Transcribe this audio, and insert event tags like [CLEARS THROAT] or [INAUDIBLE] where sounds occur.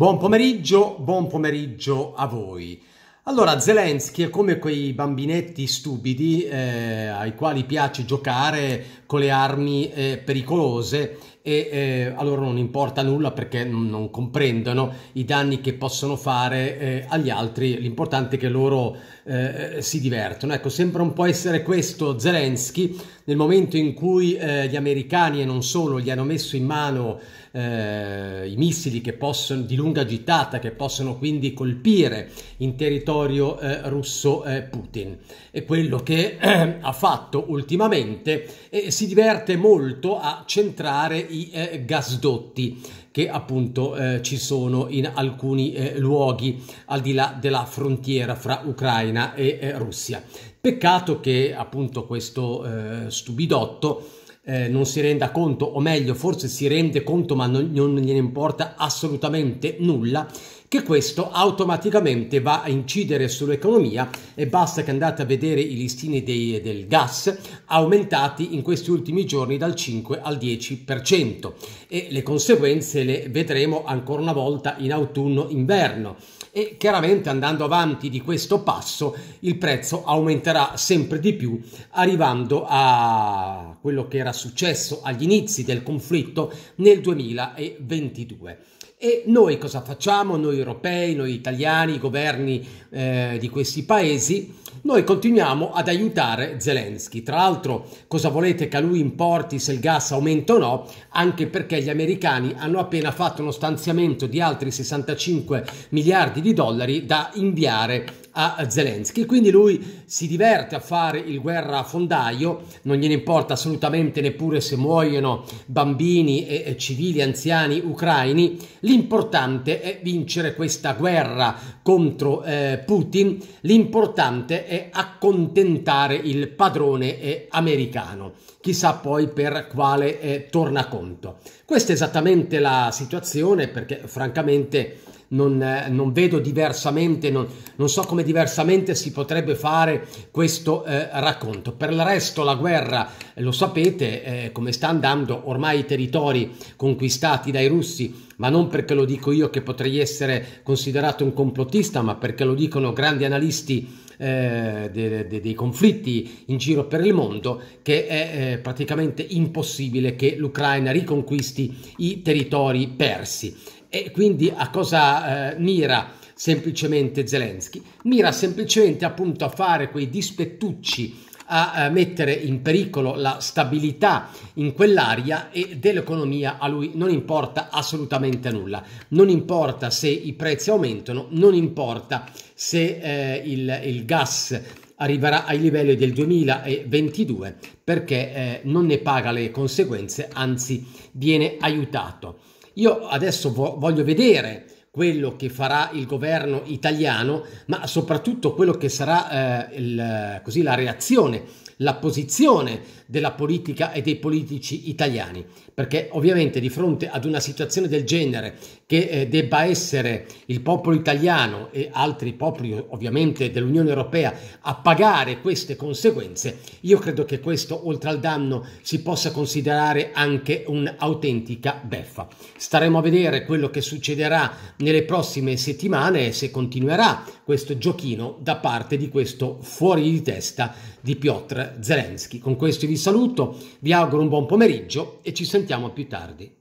Buon pomeriggio, buon pomeriggio a voi. Allora, Zelensky è come quei bambinetti stupidi eh, ai quali piace giocare con le armi eh, pericolose e eh, a loro non importa nulla perché non comprendono i danni che possono fare eh, agli altri, l'importante è che loro eh, si divertono. Ecco, sembra un po' essere questo Zelensky nel momento in cui eh, gli americani e non solo gli hanno messo in mano eh, i missili possono, di lunga gittata che possono quindi colpire in territorio eh, russo Putin. E quello che [CLEARS THROAT] ha fatto ultimamente e si diverte molto a centrare i eh, gasdotti che appunto eh, ci sono in alcuni eh, luoghi al di là della frontiera fra Ucraina e eh, Russia. Peccato che appunto questo eh, stupidotto eh, non si renda conto, o meglio, forse si rende conto, ma non, non gliene importa assolutamente nulla che questo automaticamente va a incidere sull'economia e basta che andate a vedere i listini dei, del gas aumentati in questi ultimi giorni dal 5 al 10% e le conseguenze le vedremo ancora una volta in autunno-inverno e chiaramente andando avanti di questo passo il prezzo aumenterà sempre di più arrivando a quello che era successo agli inizi del conflitto nel 2022. E noi cosa facciamo? Noi europei, noi italiani, i governi eh, di questi paesi, noi continuiamo ad aiutare Zelensky. Tra l'altro, cosa volete che a lui importi se il gas aumenta o no? Anche perché gli americani hanno appena fatto uno stanziamento di altri 65 miliardi di dollari da inviare a Zelensky. Quindi lui si diverte a fare il guerra a fondaio, non gliene importa assolutamente neppure se muoiono bambini e civili, anziani ucraini L'importante è vincere questa guerra contro eh, Putin, l'importante è accontentare il padrone eh, americano, chissà poi per quale eh, tornaconto. Questa è esattamente la situazione perché francamente non, eh, non vedo diversamente, non, non, so come diversamente si potrebbe fare questo eh, racconto. Per il resto la guerra, eh, lo sapete, eh, come sta andando, ormai i territori conquistati dai russi ma non perché lo dico io che potrei essere considerato un complottista, ma perché lo dicono grandi analisti eh, dei, dei, dei conflitti in giro per il mondo, che è eh, praticamente impossibile che l'Ucraina riconquisti i territori persi. E quindi a cosa eh, mira semplicemente Zelensky? Mira semplicemente appunto a fare quei dispettucci a eh, mettere in pericolo la stabilità in quell'area e dell'economia a lui non importa assolutamente nulla. Non importa se i prezzi aumentano, non importa se eh, il, il, gas arriverà ai livelli del 2022 perché eh, non ne paga le conseguenze, anzi viene aiutato. Io adesso voglio vedere quello che farà il governo italiano, ma soprattutto quello che sarà eh, il, così, la reazione, la posizione della politica e dei politici italiani. Perché ovviamente di fronte ad una situazione del genere che eh, debba essere il popolo italiano e altri popoli ovviamente dell'Unione Europea a pagare queste conseguenze, io credo che questo oltre al danno si possa considerare anche un'autentica beffa. Staremo a vedere quello che succederà nelle prossime settimane se continuerà questo giochino da parte di questo fuori di testa di Piotr Zelensky. Con questo vi saluto, vi auguro un buon pomeriggio e ci sentiamo più tardi.